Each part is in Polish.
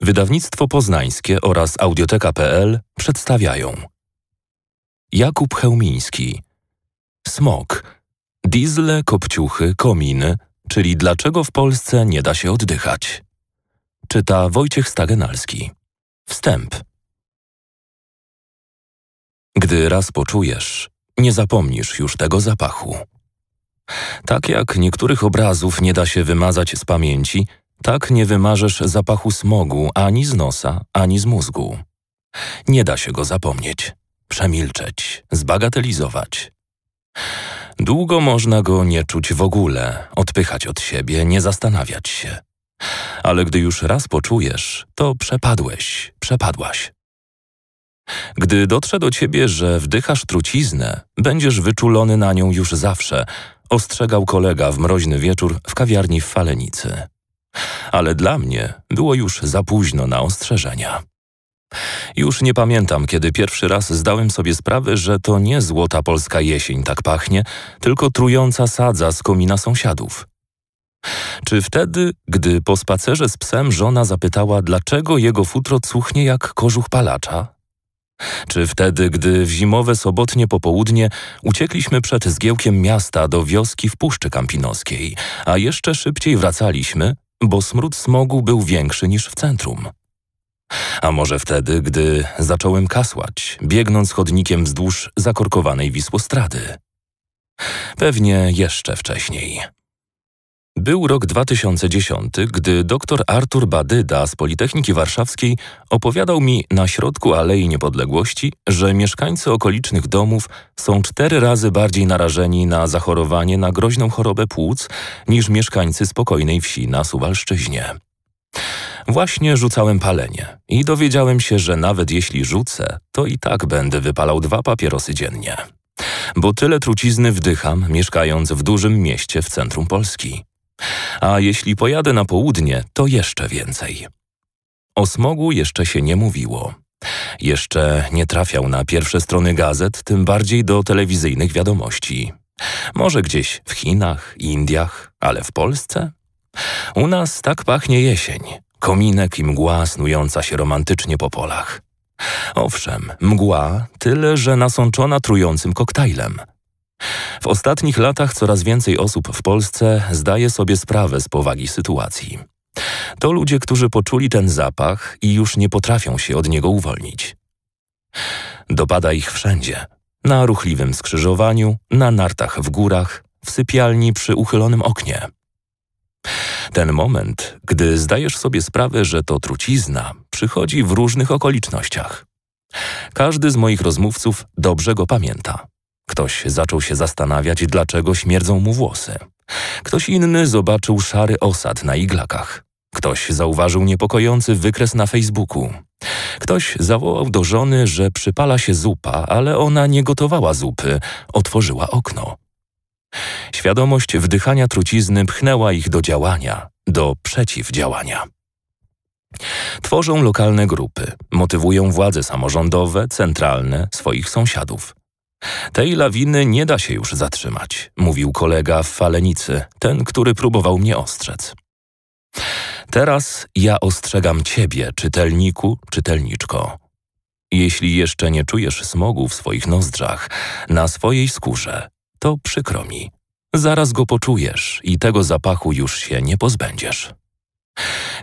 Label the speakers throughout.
Speaker 1: Wydawnictwo Poznańskie oraz audioteka.pl przedstawiają Jakub Chełmiński Smok Diesle, kopciuchy, kominy, czyli dlaczego w Polsce nie da się oddychać. Czyta Wojciech Stagenalski. Wstęp. Gdy raz poczujesz, nie zapomnisz już tego zapachu. Tak jak niektórych obrazów nie da się wymazać z pamięci, tak nie wymarzesz zapachu smogu ani z nosa, ani z mózgu. Nie da się go zapomnieć, przemilczeć, zbagatelizować. Długo można go nie czuć w ogóle, odpychać od siebie, nie zastanawiać się. Ale gdy już raz poczujesz, to przepadłeś, przepadłaś. Gdy dotrze do ciebie, że wdychasz truciznę, będziesz wyczulony na nią już zawsze, ostrzegał kolega w mroźny wieczór w kawiarni w Falenicy ale dla mnie było już za późno na ostrzeżenia. Już nie pamiętam, kiedy pierwszy raz zdałem sobie sprawę, że to nie złota polska jesień tak pachnie, tylko trująca sadza z komina sąsiadów. Czy wtedy, gdy po spacerze z psem żona zapytała, dlaczego jego futro cuchnie jak kożuch palacza? Czy wtedy, gdy w zimowe sobotnie popołudnie uciekliśmy przed zgiełkiem miasta do wioski w Puszczy Kampinoskiej, a jeszcze szybciej wracaliśmy, bo smród smogu był większy niż w centrum. A może wtedy, gdy zacząłem kasłać, biegnąc chodnikiem wzdłuż zakorkowanej Wisłostrady. Pewnie jeszcze wcześniej. Był rok 2010, gdy dr Artur Badyda z Politechniki Warszawskiej opowiadał mi na środku Alei Niepodległości, że mieszkańcy okolicznych domów są cztery razy bardziej narażeni na zachorowanie na groźną chorobę płuc niż mieszkańcy spokojnej wsi na Suwalszczyźnie. Właśnie rzucałem palenie i dowiedziałem się, że nawet jeśli rzucę, to i tak będę wypalał dwa papierosy dziennie. Bo tyle trucizny wdycham, mieszkając w dużym mieście w centrum Polski. A jeśli pojadę na południe, to jeszcze więcej. O smogu jeszcze się nie mówiło. Jeszcze nie trafiał na pierwsze strony gazet, tym bardziej do telewizyjnych wiadomości. Może gdzieś w Chinach, Indiach, ale w Polsce? U nas tak pachnie jesień. Kominek i mgła snująca się romantycznie po polach. Owszem, mgła, tyle że nasączona trującym koktajlem, w ostatnich latach coraz więcej osób w Polsce zdaje sobie sprawę z powagi sytuacji. To ludzie, którzy poczuli ten zapach i już nie potrafią się od niego uwolnić. Dopada ich wszędzie: na ruchliwym skrzyżowaniu, na nartach w górach, w sypialni przy uchylonym oknie. Ten moment, gdy zdajesz sobie sprawę, że to trucizna, przychodzi w różnych okolicznościach. Każdy z moich rozmówców dobrze go pamięta. Ktoś zaczął się zastanawiać, dlaczego śmierdzą mu włosy. Ktoś inny zobaczył szary osad na iglakach. Ktoś zauważył niepokojący wykres na Facebooku. Ktoś zawołał do żony, że przypala się zupa, ale ona nie gotowała zupy, otworzyła okno. Świadomość wdychania trucizny pchnęła ich do działania, do przeciwdziałania. Tworzą lokalne grupy, motywują władze samorządowe, centralne, swoich sąsiadów. Tej lawiny nie da się już zatrzymać, mówił kolega w falenicy, ten, który próbował mnie ostrzec. Teraz ja ostrzegam ciebie, czytelniku, czytelniczko. Jeśli jeszcze nie czujesz smogu w swoich nozdrzach, na swojej skórze, to przykro mi. Zaraz go poczujesz i tego zapachu już się nie pozbędziesz.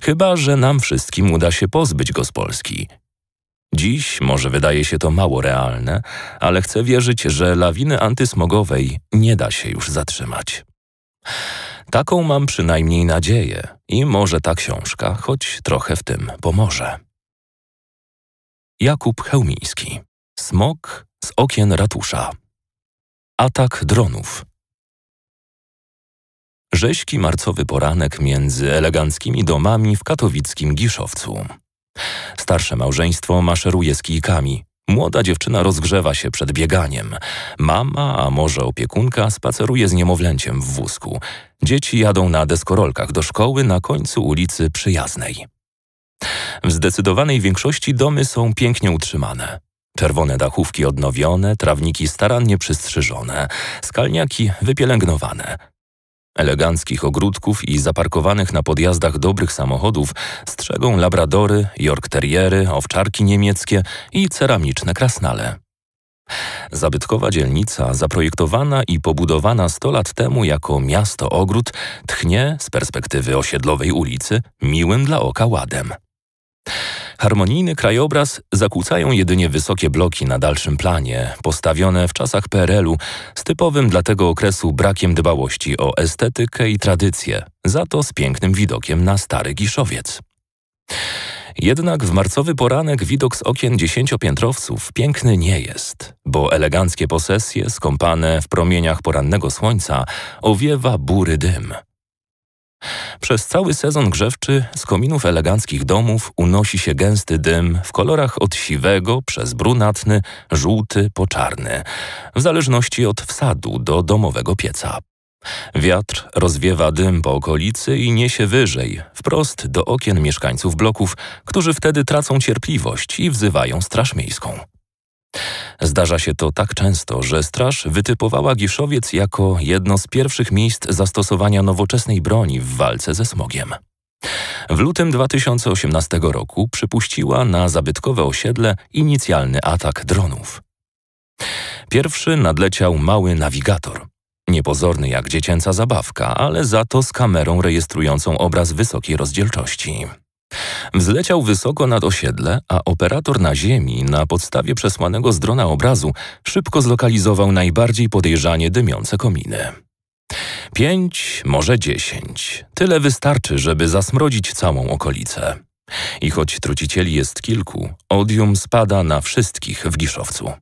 Speaker 1: Chyba, że nam wszystkim uda się pozbyć go z Polski Dziś może wydaje się to mało realne, ale chcę wierzyć, że lawiny antysmogowej nie da się już zatrzymać. Taką mam przynajmniej nadzieję i może ta książka choć trochę w tym pomoże. Jakub Hełmiński Smok z okien ratusza Atak dronów Rześki marcowy poranek między eleganckimi domami w katowickim Giszowcu. Starsze małżeństwo maszeruje z kijkami. Młoda dziewczyna rozgrzewa się przed bieganiem. Mama, a może opiekunka, spaceruje z niemowlęciem w wózku. Dzieci jadą na deskorolkach do szkoły na końcu ulicy Przyjaznej. W zdecydowanej większości domy są pięknie utrzymane. Czerwone dachówki odnowione, trawniki starannie przystrzyżone, skalniaki wypielęgnowane. Eleganckich ogródków i zaparkowanych na podjazdach dobrych samochodów strzegą labradory, yorkteriery, owczarki niemieckie i ceramiczne krasnale. Zabytkowa dzielnica, zaprojektowana i pobudowana 100 lat temu jako miasto-ogród, tchnie z perspektywy osiedlowej ulicy miłym dla oka ładem. Harmonijny krajobraz zakłócają jedynie wysokie bloki na dalszym planie, postawione w czasach PRL-u z typowym dla tego okresu brakiem dbałości o estetykę i tradycję, za to z pięknym widokiem na stary Giszowiec. Jednak w marcowy poranek widok z okien dziesięciopiętrowców piękny nie jest, bo eleganckie posesje skąpane w promieniach porannego słońca owiewa bury dym – przez cały sezon grzewczy z kominów eleganckich domów unosi się gęsty dym w kolorach od siwego przez brunatny, żółty po czarny, w zależności od wsadu do domowego pieca. Wiatr rozwiewa dym po okolicy i niesie wyżej, wprost do okien mieszkańców bloków, którzy wtedy tracą cierpliwość i wzywają straż miejską. Zdarza się to tak często, że straż wytypowała Giszowiec jako jedno z pierwszych miejsc zastosowania nowoczesnej broni w walce ze smogiem. W lutym 2018 roku przypuściła na zabytkowe osiedle inicjalny atak dronów. Pierwszy nadleciał mały nawigator. Niepozorny jak dziecięca zabawka, ale za to z kamerą rejestrującą obraz wysokiej rozdzielczości. Wzleciał wysoko nad osiedle, a operator na ziemi, na podstawie przesłanego z drona obrazu, szybko zlokalizował najbardziej podejrzanie dymiące kominy. Pięć, może dziesięć. Tyle wystarczy, żeby zasmrodzić całą okolicę. I choć trucicieli jest kilku, odium spada na wszystkich w Giszowcu.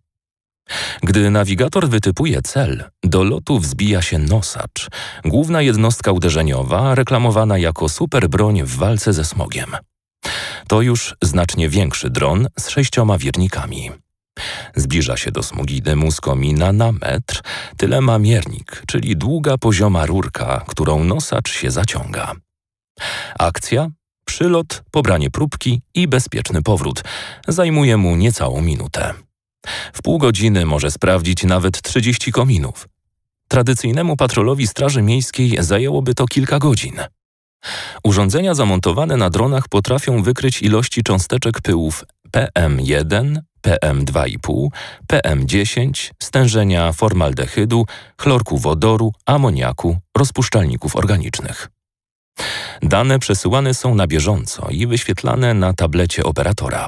Speaker 1: Gdy nawigator wytypuje cel, do lotu wzbija się nosacz, główna jednostka uderzeniowa reklamowana jako super broń w walce ze smogiem. To już znacznie większy dron z sześcioma wiernikami. Zbliża się do smugi dymu z komina na metr, tyle ma miernik, czyli długa pozioma rurka, którą nosacz się zaciąga. Akcja, przylot, pobranie próbki i bezpieczny powrót. Zajmuje mu niecałą minutę. W pół godziny może sprawdzić nawet 30 kominów. Tradycyjnemu patrolowi Straży Miejskiej zajęłoby to kilka godzin. Urządzenia zamontowane na dronach potrafią wykryć ilości cząsteczek pyłów PM1, PM2,5, PM10, stężenia formaldehydu, chlorku wodoru, amoniaku, rozpuszczalników organicznych. Dane przesyłane są na bieżąco i wyświetlane na tablecie operatora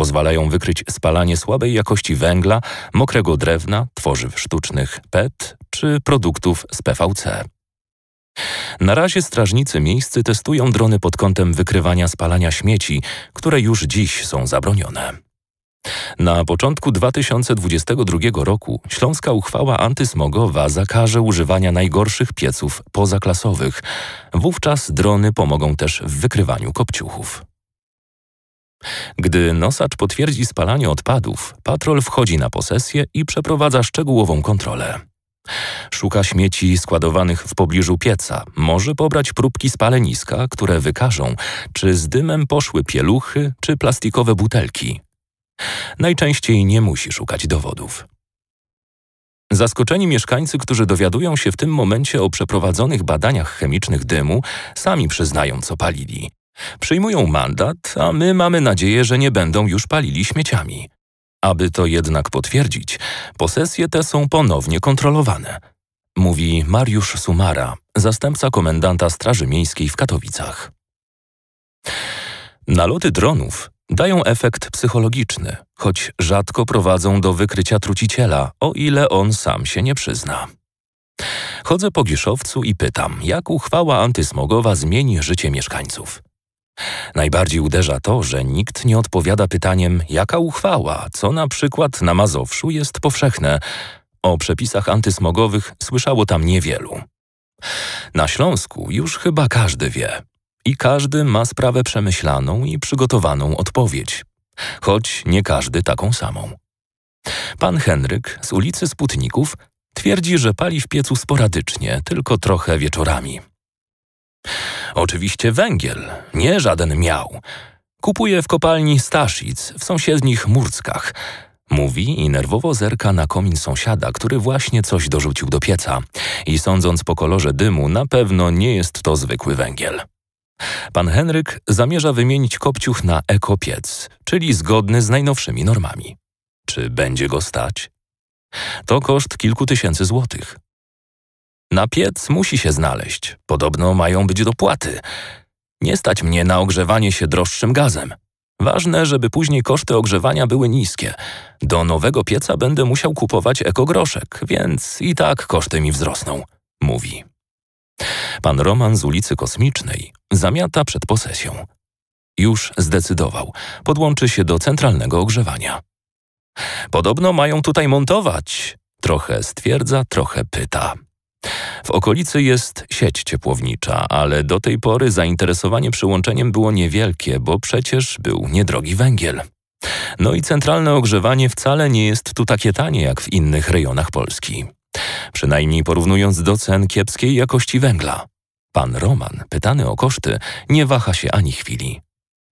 Speaker 1: pozwalają wykryć spalanie słabej jakości węgla, mokrego drewna, tworzyw sztucznych PET czy produktów z PVC. Na razie strażnicy miejscy testują drony pod kątem wykrywania spalania śmieci, które już dziś są zabronione. Na początku 2022 roku Śląska uchwała antysmogowa zakaże używania najgorszych pieców pozaklasowych. Wówczas drony pomogą też w wykrywaniu kopciuchów. Gdy nosacz potwierdzi spalanie odpadów, patrol wchodzi na posesję i przeprowadza szczegółową kontrolę. Szuka śmieci składowanych w pobliżu pieca, może pobrać próbki spaleniska, które wykażą, czy z dymem poszły pieluchy czy plastikowe butelki. Najczęściej nie musi szukać dowodów. Zaskoczeni mieszkańcy, którzy dowiadują się w tym momencie o przeprowadzonych badaniach chemicznych dymu, sami przyznają, co palili. Przyjmują mandat, a my mamy nadzieję, że nie będą już palili śmieciami. Aby to jednak potwierdzić, posesje te są ponownie kontrolowane. Mówi Mariusz Sumara, zastępca komendanta Straży Miejskiej w Katowicach. Naloty dronów dają efekt psychologiczny, choć rzadko prowadzą do wykrycia truciciela, o ile on sam się nie przyzna. Chodzę po Giszowcu i pytam, jak uchwała antysmogowa zmieni życie mieszkańców. Najbardziej uderza to, że nikt nie odpowiada pytaniem, jaka uchwała, co na przykład na Mazowszu jest powszechne. O przepisach antysmogowych słyszało tam niewielu. Na Śląsku już chyba każdy wie. I każdy ma sprawę przemyślaną i przygotowaną odpowiedź. Choć nie każdy taką samą. Pan Henryk z ulicy Sputników twierdzi, że pali w piecu sporadycznie, tylko trochę wieczorami. Oczywiście węgiel, nie żaden miał. Kupuje w kopalni Staszic w sąsiednich Murckach. Mówi i nerwowo zerka na komin sąsiada, który właśnie coś dorzucił do pieca. I sądząc po kolorze dymu, na pewno nie jest to zwykły węgiel. Pan Henryk zamierza wymienić kopciuch na ekopiec, czyli zgodny z najnowszymi normami. Czy będzie go stać? To koszt kilku tysięcy złotych. Na piec musi się znaleźć. Podobno mają być dopłaty. Nie stać mnie na ogrzewanie się droższym gazem. Ważne, żeby później koszty ogrzewania były niskie. Do nowego pieca będę musiał kupować ekogroszek, więc i tak koszty mi wzrosną, mówi. Pan Roman z ulicy Kosmicznej zamiata przed posesją. Już zdecydował, podłączy się do centralnego ogrzewania. Podobno mają tutaj montować, trochę stwierdza, trochę pyta. W okolicy jest sieć ciepłownicza, ale do tej pory zainteresowanie przyłączeniem było niewielkie, bo przecież był niedrogi węgiel. No i centralne ogrzewanie wcale nie jest tu takie tanie jak w innych rejonach Polski. Przynajmniej porównując do cen kiepskiej jakości węgla. Pan Roman, pytany o koszty, nie waha się ani chwili.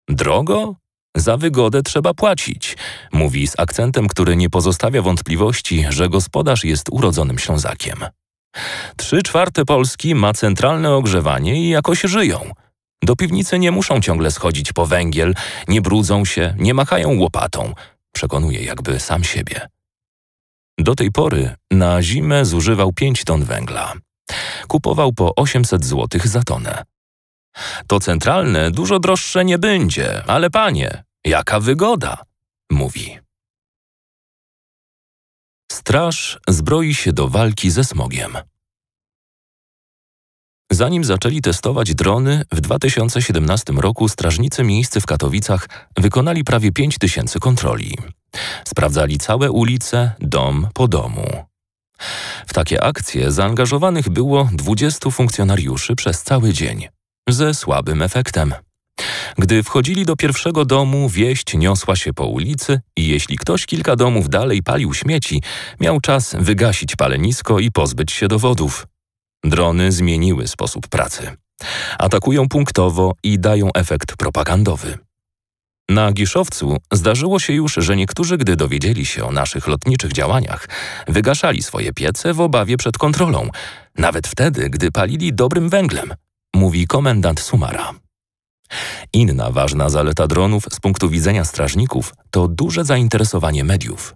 Speaker 1: Drogo? Za wygodę trzeba płacić, mówi z akcentem, który nie pozostawia wątpliwości, że gospodarz jest urodzonym Ślązakiem. Trzy czwarte Polski ma centralne ogrzewanie i jakoś żyją. Do piwnicy nie muszą ciągle schodzić po węgiel, nie brudzą się, nie machają łopatą. Przekonuje jakby sam siebie. Do tej pory na zimę zużywał 5 ton węgla. Kupował po 800 zł za tonę. To centralne dużo droższe nie będzie, ale panie, jaka wygoda, mówi. Straż zbroi się do walki ze smogiem. Zanim zaczęli testować drony, w 2017 roku strażnicy miejscy w Katowicach wykonali prawie 5000 kontroli. Sprawdzali całe ulice, dom po domu. W takie akcje zaangażowanych było 20 funkcjonariuszy przez cały dzień, ze słabym efektem. Gdy wchodzili do pierwszego domu, wieść niosła się po ulicy i jeśli ktoś kilka domów dalej palił śmieci, miał czas wygasić palenisko i pozbyć się dowodów. Drony zmieniły sposób pracy. Atakują punktowo i dają efekt propagandowy. Na Giszowcu zdarzyło się już, że niektórzy, gdy dowiedzieli się o naszych lotniczych działaniach, wygaszali swoje piece w obawie przed kontrolą, nawet wtedy, gdy palili dobrym węglem, mówi komendant Sumara. Inna ważna zaleta dronów z punktu widzenia strażników to duże zainteresowanie mediów.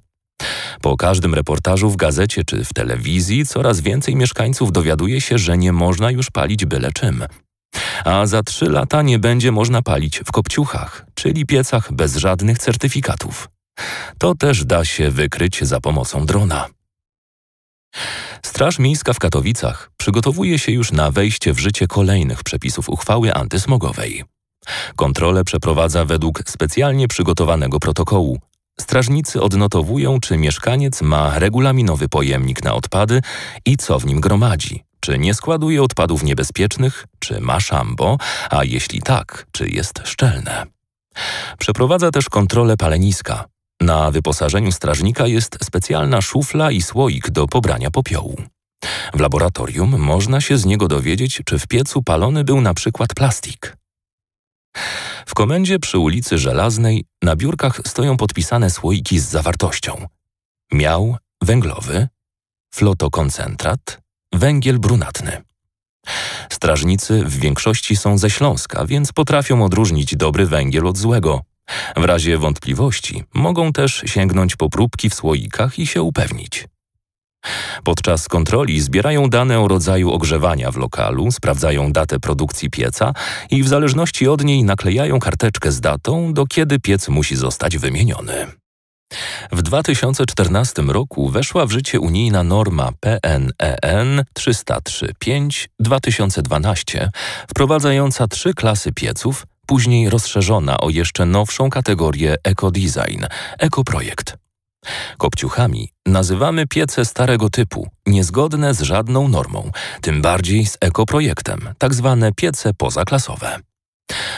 Speaker 1: Po każdym reportażu w gazecie czy w telewizji coraz więcej mieszkańców dowiaduje się, że nie można już palić byle czym. A za trzy lata nie będzie można palić w kopciuchach, czyli piecach bez żadnych certyfikatów. To też da się wykryć za pomocą drona. Straż Miejska w Katowicach przygotowuje się już na wejście w życie kolejnych przepisów uchwały antysmogowej. Kontrolę przeprowadza według specjalnie przygotowanego protokołu. Strażnicy odnotowują, czy mieszkaniec ma regulaminowy pojemnik na odpady i co w nim gromadzi. Czy nie składuje odpadów niebezpiecznych, czy ma szambo, a jeśli tak, czy jest szczelne. Przeprowadza też kontrolę paleniska. Na wyposażeniu strażnika jest specjalna szufla i słoik do pobrania popiołu. W laboratorium można się z niego dowiedzieć, czy w piecu palony był na przykład plastik. W komendzie przy ulicy Żelaznej na biurkach stoją podpisane słoiki z zawartością. Miał węglowy, flotokoncentrat, węgiel brunatny. Strażnicy w większości są ze Śląska, więc potrafią odróżnić dobry węgiel od złego. W razie wątpliwości mogą też sięgnąć po próbki w słoikach i się upewnić. Podczas kontroli zbierają dane o rodzaju ogrzewania w lokalu, sprawdzają datę produkcji pieca i w zależności od niej naklejają karteczkę z datą, do kiedy piec musi zostać wymieniony. W 2014 roku weszła w życie unijna norma PNEN 303-5-2012, e wprowadzająca trzy klasy pieców, później rozszerzona o jeszcze nowszą kategorię ekodesign, ekoprojekt. Kopciuchami nazywamy piece starego typu, niezgodne z żadną normą, tym bardziej z ekoprojektem, tak zwane piece pozaklasowe.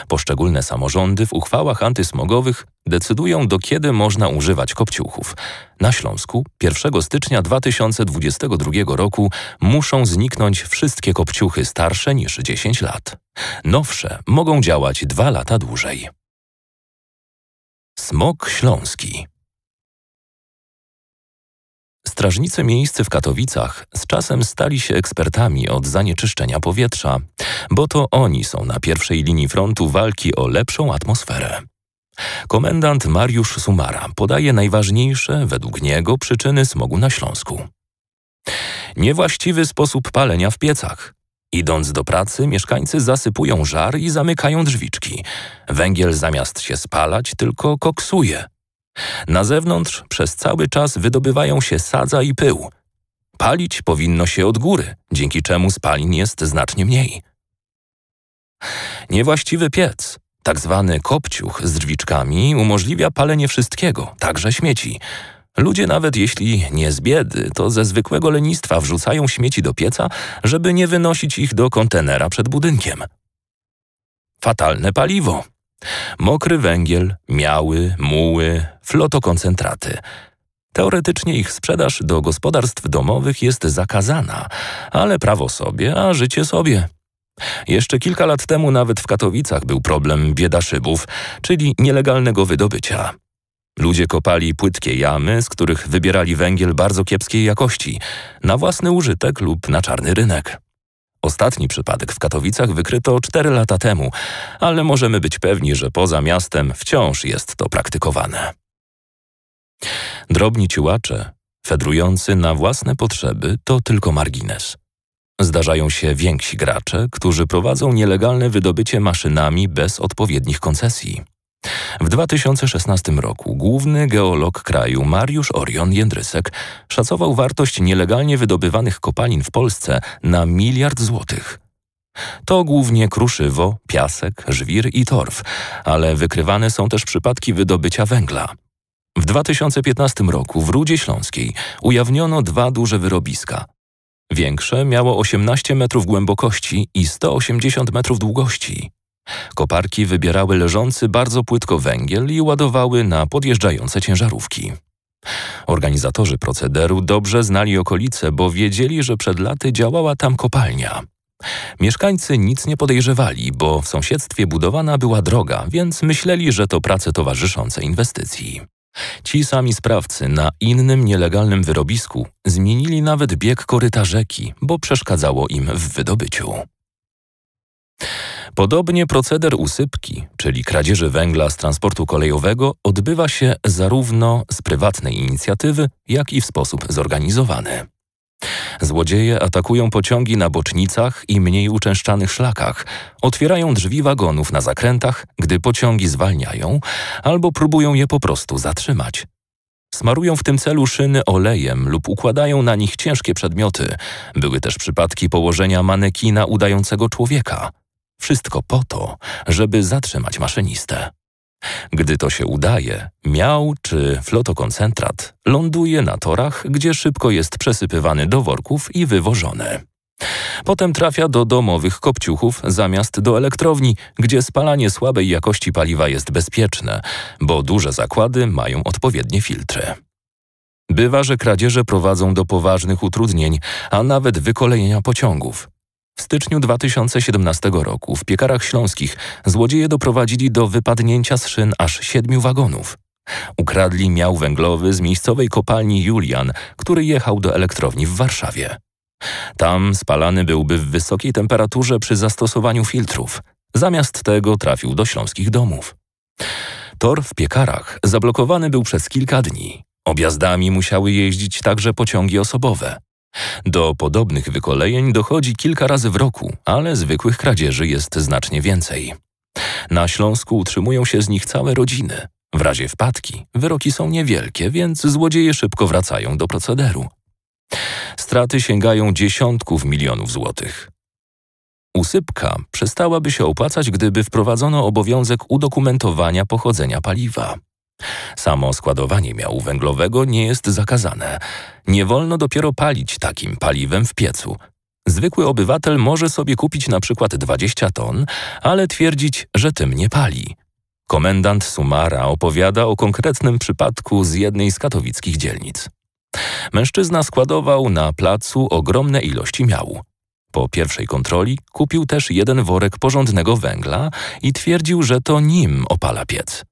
Speaker 1: Poszczególne samorządy w uchwałach antysmogowych decydują, do kiedy można używać kopciuchów. Na Śląsku 1 stycznia 2022 roku muszą zniknąć wszystkie kopciuchy starsze niż 10 lat. Nowsze mogą działać dwa lata dłużej. Smog śląski Strażnicy miejscy w Katowicach z czasem stali się ekspertami od zanieczyszczenia powietrza, bo to oni są na pierwszej linii frontu walki o lepszą atmosferę. Komendant Mariusz Sumara podaje najważniejsze, według niego, przyczyny smogu na Śląsku. Niewłaściwy sposób palenia w piecach. Idąc do pracy, mieszkańcy zasypują żar i zamykają drzwiczki. Węgiel zamiast się spalać, tylko koksuje – na zewnątrz przez cały czas wydobywają się sadza i pył. Palić powinno się od góry, dzięki czemu spalin jest znacznie mniej. Niewłaściwy piec, tak zwany kopciuch z drzwiczkami, umożliwia palenie wszystkiego, także śmieci. Ludzie nawet jeśli nie z biedy, to ze zwykłego lenistwa wrzucają śmieci do pieca, żeby nie wynosić ich do kontenera przed budynkiem. Fatalne paliwo. Mokry węgiel, miały, muły, flotokoncentraty. Teoretycznie ich sprzedaż do gospodarstw domowych jest zakazana, ale prawo sobie, a życie sobie. Jeszcze kilka lat temu nawet w Katowicach był problem biedaszybów, czyli nielegalnego wydobycia. Ludzie kopali płytkie jamy, z których wybierali węgiel bardzo kiepskiej jakości, na własny użytek lub na czarny rynek. Ostatni przypadek w Katowicach wykryto 4 lata temu, ale możemy być pewni, że poza miastem wciąż jest to praktykowane. Drobni ciułacze, fedrujący na własne potrzeby, to tylko margines. Zdarzają się więksi gracze, którzy prowadzą nielegalne wydobycie maszynami bez odpowiednich koncesji. W 2016 roku główny geolog kraju Mariusz Orion Jędrysek szacował wartość nielegalnie wydobywanych kopalin w Polsce na miliard złotych. To głównie kruszywo, piasek, żwir i torf, ale wykrywane są też przypadki wydobycia węgla. W 2015 roku w Rudzie Śląskiej ujawniono dwa duże wyrobiska. Większe miało 18 metrów głębokości i 180 metrów długości. Koparki wybierały leżący bardzo płytko węgiel i ładowały na podjeżdżające ciężarówki. Organizatorzy procederu dobrze znali okolice, bo wiedzieli, że przed laty działała tam kopalnia. Mieszkańcy nic nie podejrzewali, bo w sąsiedztwie budowana była droga, więc myśleli, że to prace towarzyszące inwestycji. Ci sami sprawcy na innym nielegalnym wyrobisku zmienili nawet bieg koryta rzeki, bo przeszkadzało im w wydobyciu. Podobnie proceder usypki, czyli kradzieży węgla z transportu kolejowego, odbywa się zarówno z prywatnej inicjatywy, jak i w sposób zorganizowany. Złodzieje atakują pociągi na bocznicach i mniej uczęszczanych szlakach, otwierają drzwi wagonów na zakrętach, gdy pociągi zwalniają, albo próbują je po prostu zatrzymać. Smarują w tym celu szyny olejem lub układają na nich ciężkie przedmioty. Były też przypadki położenia manekina udającego człowieka. Wszystko po to, żeby zatrzymać maszynistę. Gdy to się udaje, miał czy flotokoncentrat ląduje na torach, gdzie szybko jest przesypywany do worków i wywożony. Potem trafia do domowych kopciuchów zamiast do elektrowni, gdzie spalanie słabej jakości paliwa jest bezpieczne, bo duże zakłady mają odpowiednie filtry. Bywa, że kradzieże prowadzą do poważnych utrudnień, a nawet wykolejenia pociągów. W styczniu 2017 roku w piekarach śląskich złodzieje doprowadzili do wypadnięcia z szyn aż siedmiu wagonów. Ukradli miał węglowy z miejscowej kopalni Julian, który jechał do elektrowni w Warszawie. Tam spalany byłby w wysokiej temperaturze przy zastosowaniu filtrów. Zamiast tego trafił do śląskich domów. Tor w piekarach zablokowany był przez kilka dni. Objazdami musiały jeździć także pociągi osobowe. Do podobnych wykolejeń dochodzi kilka razy w roku, ale zwykłych kradzieży jest znacznie więcej. Na Śląsku utrzymują się z nich całe rodziny. W razie wpadki wyroki są niewielkie, więc złodzieje szybko wracają do procederu. Straty sięgają dziesiątków milionów złotych. Usypka przestałaby się opłacać, gdyby wprowadzono obowiązek udokumentowania pochodzenia paliwa. Samo składowanie miału węglowego nie jest zakazane. Nie wolno dopiero palić takim paliwem w piecu. Zwykły obywatel może sobie kupić na przykład 20 ton, ale twierdzić, że tym nie pali. Komendant Sumara opowiada o konkretnym przypadku z jednej z katowickich dzielnic. Mężczyzna składował na placu ogromne ilości miału. Po pierwszej kontroli kupił też jeden worek porządnego węgla i twierdził, że to nim opala piec.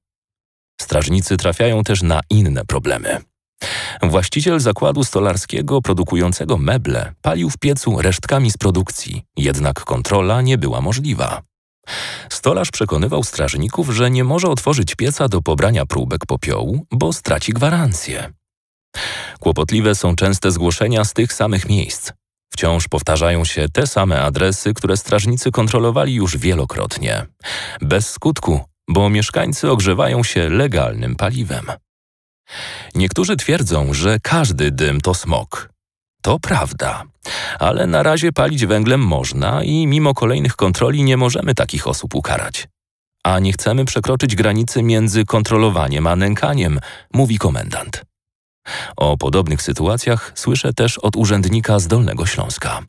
Speaker 1: Strażnicy trafiają też na inne problemy. Właściciel zakładu stolarskiego produkującego meble palił w piecu resztkami z produkcji, jednak kontrola nie była możliwa. Stolarz przekonywał strażników, że nie może otworzyć pieca do pobrania próbek popiołu, bo straci gwarancję. Kłopotliwe są częste zgłoszenia z tych samych miejsc. Wciąż powtarzają się te same adresy, które strażnicy kontrolowali już wielokrotnie. Bez skutku bo mieszkańcy ogrzewają się legalnym paliwem. Niektórzy twierdzą, że każdy dym to smog. To prawda, ale na razie palić węglem można i mimo kolejnych kontroli nie możemy takich osób ukarać. A nie chcemy przekroczyć granicy między kontrolowaniem a nękaniem, mówi komendant. O podobnych sytuacjach słyszę też od urzędnika z Dolnego Śląska.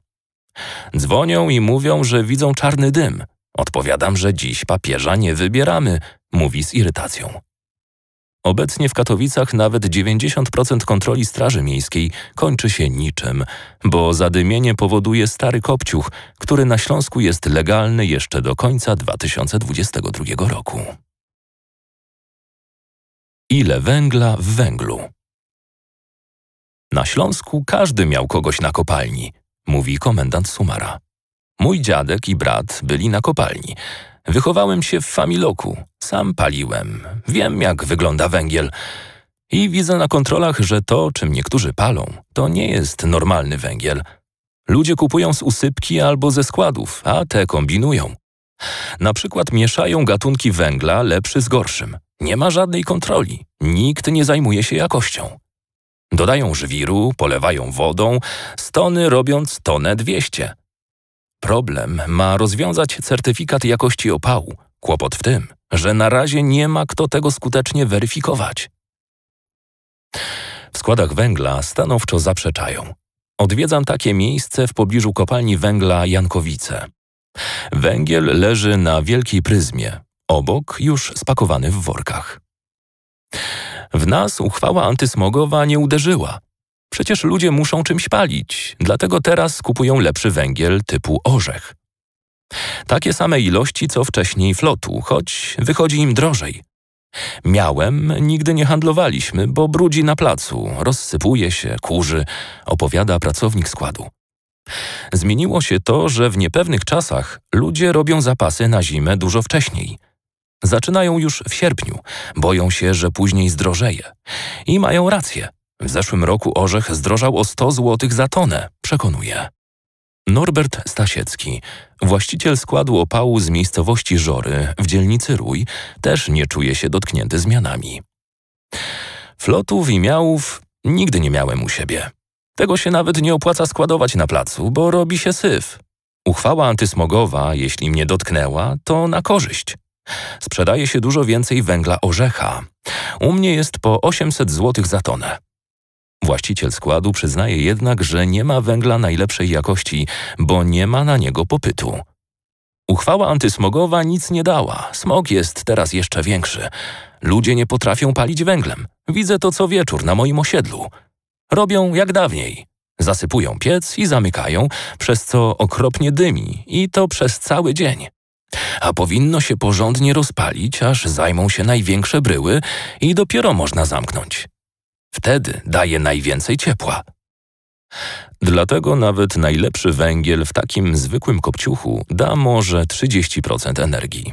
Speaker 1: Dzwonią i mówią, że widzą czarny dym, Odpowiadam, że dziś papieża nie wybieramy, mówi z irytacją. Obecnie w Katowicach nawet 90% kontroli Straży Miejskiej kończy się niczym, bo zadymienie powoduje stary kopciuch, który na Śląsku jest legalny jeszcze do końca 2022 roku. Ile węgla w węglu? Na Śląsku każdy miał kogoś na kopalni, mówi komendant Sumara. Mój dziadek i brat byli na kopalni. Wychowałem się w familoku, sam paliłem. Wiem, jak wygląda węgiel. I widzę na kontrolach, że to, czym niektórzy palą, to nie jest normalny węgiel. Ludzie kupują z usypki albo ze składów, a te kombinują. Na przykład mieszają gatunki węgla lepszy z gorszym. Nie ma żadnej kontroli. Nikt nie zajmuje się jakością. Dodają żwiru, polewają wodą, stony robiąc tonę dwieście. Problem ma rozwiązać certyfikat jakości opału. Kłopot w tym, że na razie nie ma kto tego skutecznie weryfikować. W składach węgla stanowczo zaprzeczają. Odwiedzam takie miejsce w pobliżu kopalni węgla Jankowice. Węgiel leży na wielkiej pryzmie, obok już spakowany w workach. W nas uchwała antysmogowa nie uderzyła, Przecież ludzie muszą czymś palić, dlatego teraz kupują lepszy węgiel typu orzech. Takie same ilości co wcześniej flotu, choć wychodzi im drożej. Miałem nigdy nie handlowaliśmy, bo brudzi na placu, rozsypuje się, kurzy, opowiada pracownik składu. Zmieniło się to, że w niepewnych czasach ludzie robią zapasy na zimę dużo wcześniej. Zaczynają już w sierpniu, boją się, że później zdrożeje. I mają rację. W zeszłym roku orzech zdrożał o 100 zł za tonę, przekonuje. Norbert Stasiecki, właściciel składu opału z miejscowości Żory w dzielnicy Rój, też nie czuje się dotknięty zmianami. Flotów i miałów nigdy nie miałem u siebie. Tego się nawet nie opłaca składować na placu, bo robi się syf. Uchwała antysmogowa, jeśli mnie dotknęła, to na korzyść. Sprzedaje się dużo więcej węgla orzecha. U mnie jest po 800 zł za tonę. Właściciel składu przyznaje jednak, że nie ma węgla najlepszej jakości, bo nie ma na niego popytu. Uchwała antysmogowa nic nie dała. Smog jest teraz jeszcze większy. Ludzie nie potrafią palić węglem. Widzę to co wieczór na moim osiedlu. Robią jak dawniej. Zasypują piec i zamykają, przez co okropnie dymi i to przez cały dzień. A powinno się porządnie rozpalić, aż zajmą się największe bryły i dopiero można zamknąć. Wtedy daje najwięcej ciepła. Dlatego nawet najlepszy węgiel w takim zwykłym kopciuchu da może 30% energii.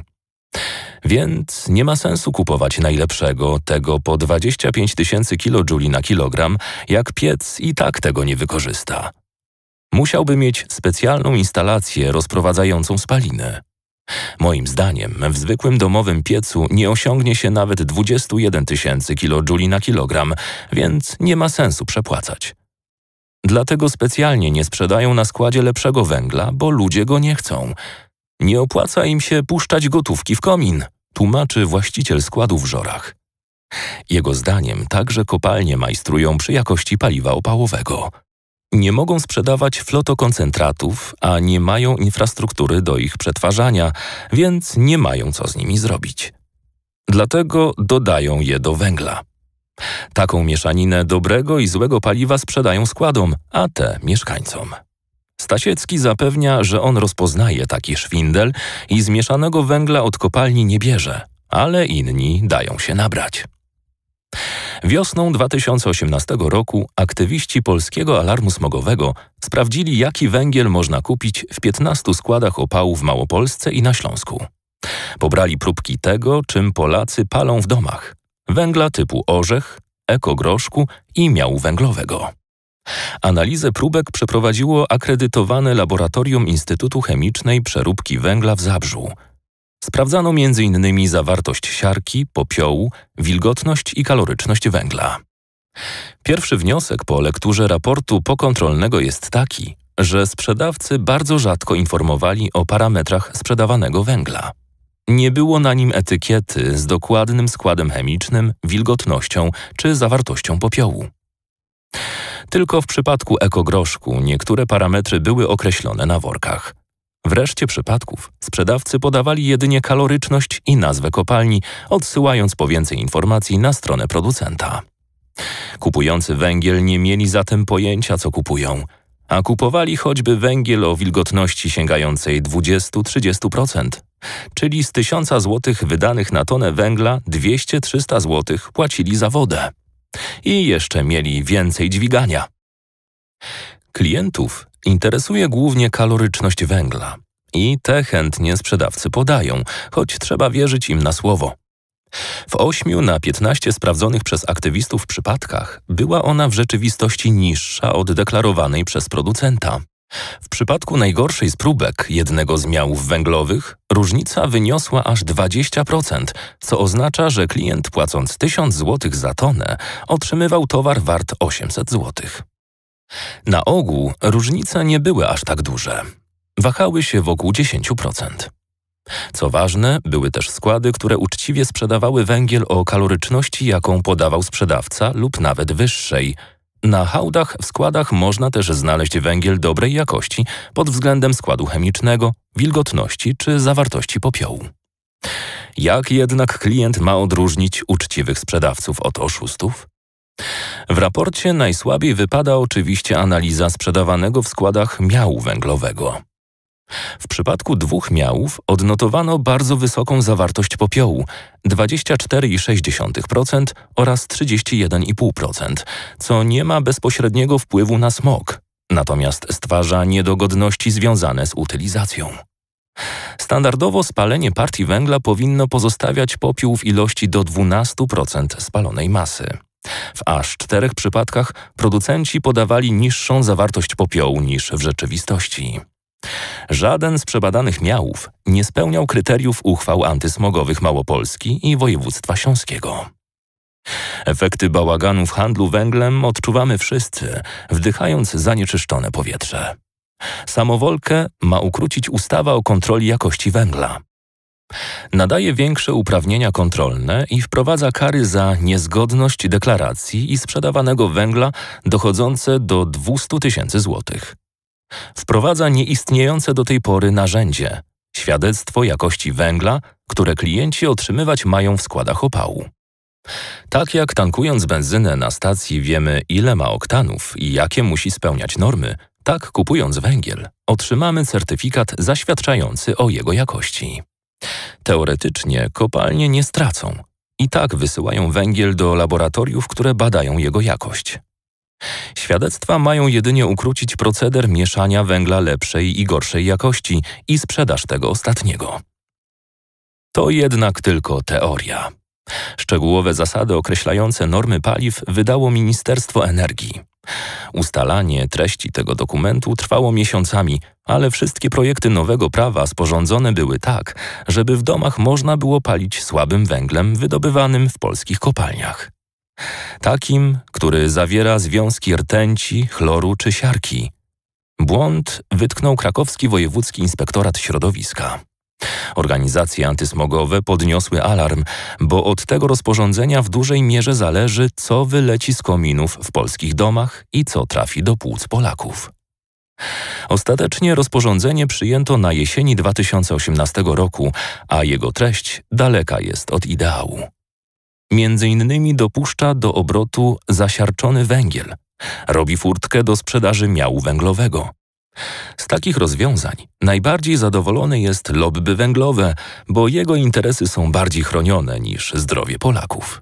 Speaker 1: Więc nie ma sensu kupować najlepszego, tego po 25 tysięcy kJ na kilogram, jak piec i tak tego nie wykorzysta. Musiałby mieć specjalną instalację rozprowadzającą spaliny. Moim zdaniem w zwykłym domowym piecu nie osiągnie się nawet 21 tysięcy kJ na kilogram, więc nie ma sensu przepłacać. Dlatego specjalnie nie sprzedają na składzie lepszego węgla, bo ludzie go nie chcą. Nie opłaca im się puszczać gotówki w komin, tłumaczy właściciel składu w Żorach. Jego zdaniem także kopalnie majstrują przy jakości paliwa opałowego nie mogą sprzedawać flotokoncentratów, a nie mają infrastruktury do ich przetwarzania, więc nie mają co z nimi zrobić. Dlatego dodają je do węgla. Taką mieszaninę dobrego i złego paliwa sprzedają składom, a te mieszkańcom. Stasiecki zapewnia, że on rozpoznaje taki szwindel i zmieszanego węgla od kopalni nie bierze, ale inni dają się nabrać. Wiosną 2018 roku aktywiści Polskiego Alarmu Smogowego sprawdzili, jaki węgiel można kupić w 15 składach opału w Małopolsce i na Śląsku. Pobrali próbki tego, czym Polacy palą w domach. Węgla typu orzech, ekogroszku i miału węglowego. Analizę próbek przeprowadziło akredytowane laboratorium Instytutu Chemicznej Przeróbki Węgla w Zabrzu – Sprawdzano m.in. zawartość siarki, popiołu, wilgotność i kaloryczność węgla. Pierwszy wniosek po lekturze raportu pokontrolnego jest taki, że sprzedawcy bardzo rzadko informowali o parametrach sprzedawanego węgla. Nie było na nim etykiety z dokładnym składem chemicznym, wilgotnością czy zawartością popiołu. Tylko w przypadku ekogroszku niektóre parametry były określone na workach. Wreszcie przypadków sprzedawcy podawali jedynie kaloryczność i nazwę kopalni, odsyłając po więcej informacji na stronę producenta. Kupujący węgiel nie mieli zatem pojęcia, co kupują, a kupowali choćby węgiel o wilgotności sięgającej 20-30%, czyli z 1000 zł wydanych na tonę węgla 200-300 zł płacili za wodę. I jeszcze mieli więcej dźwigania. Klientów Interesuje głównie kaloryczność węgla. I te chętnie sprzedawcy podają, choć trzeba wierzyć im na słowo. W 8 na 15 sprawdzonych przez aktywistów przypadkach była ona w rzeczywistości niższa od deklarowanej przez producenta. W przypadku najgorszej z próbek jednego z miałów węglowych różnica wyniosła aż 20%, co oznacza, że klient płacąc 1000 zł za tonę otrzymywał towar wart 800 złotych. Na ogół różnice nie były aż tak duże. Wahały się wokół 10%. Co ważne, były też składy, które uczciwie sprzedawały węgiel o kaloryczności, jaką podawał sprzedawca, lub nawet wyższej. Na hałdach w składach można też znaleźć węgiel dobrej jakości pod względem składu chemicznego, wilgotności czy zawartości popiołu. Jak jednak klient ma odróżnić uczciwych sprzedawców od oszustów? W raporcie najsłabiej wypada oczywiście analiza sprzedawanego w składach miału węglowego. W przypadku dwóch miałów odnotowano bardzo wysoką zawartość popiołu 24,6% oraz 31,5%, co nie ma bezpośredniego wpływu na smog, natomiast stwarza niedogodności związane z utylizacją. Standardowo spalenie partii węgla powinno pozostawiać popiół w ilości do 12% spalonej masy. W aż czterech przypadkach producenci podawali niższą zawartość popiołu niż w rzeczywistości. Żaden z przebadanych miałów nie spełniał kryteriów uchwał antysmogowych Małopolski i województwa śląskiego. Efekty bałaganu w handlu węglem odczuwamy wszyscy, wdychając zanieczyszczone powietrze. Samowolkę ma ukrócić ustawa o kontroli jakości węgla. Nadaje większe uprawnienia kontrolne i wprowadza kary za niezgodność deklaracji i sprzedawanego węgla dochodzące do 200 tysięcy złotych. Wprowadza nieistniejące do tej pory narzędzie świadectwo jakości węgla, które klienci otrzymywać mają w składach opału. Tak jak tankując benzynę na stacji wiemy, ile ma oktanów i jakie musi spełniać normy, tak kupując węgiel otrzymamy certyfikat zaświadczający o jego jakości. Teoretycznie kopalnie nie stracą. I tak wysyłają węgiel do laboratoriów, które badają jego jakość. Świadectwa mają jedynie ukrócić proceder mieszania węgla lepszej i gorszej jakości i sprzedaż tego ostatniego. To jednak tylko teoria. Szczegółowe zasady określające normy paliw wydało Ministerstwo Energii. Ustalanie treści tego dokumentu trwało miesiącami, ale wszystkie projekty nowego prawa sporządzone były tak, żeby w domach można było palić słabym węglem wydobywanym w polskich kopalniach. Takim, który zawiera związki rtęci, chloru czy siarki. Błąd wytknął krakowski wojewódzki inspektorat środowiska. Organizacje antysmogowe podniosły alarm, bo od tego rozporządzenia w dużej mierze zależy, co wyleci z kominów w polskich domach i co trafi do płuc Polaków. Ostatecznie rozporządzenie przyjęto na jesieni 2018 roku, a jego treść daleka jest od ideału. Między innymi dopuszcza do obrotu zasiarczony węgiel, robi furtkę do sprzedaży miału węglowego, z takich rozwiązań najbardziej zadowolony jest lobby węglowe, bo jego interesy są bardziej chronione niż zdrowie Polaków.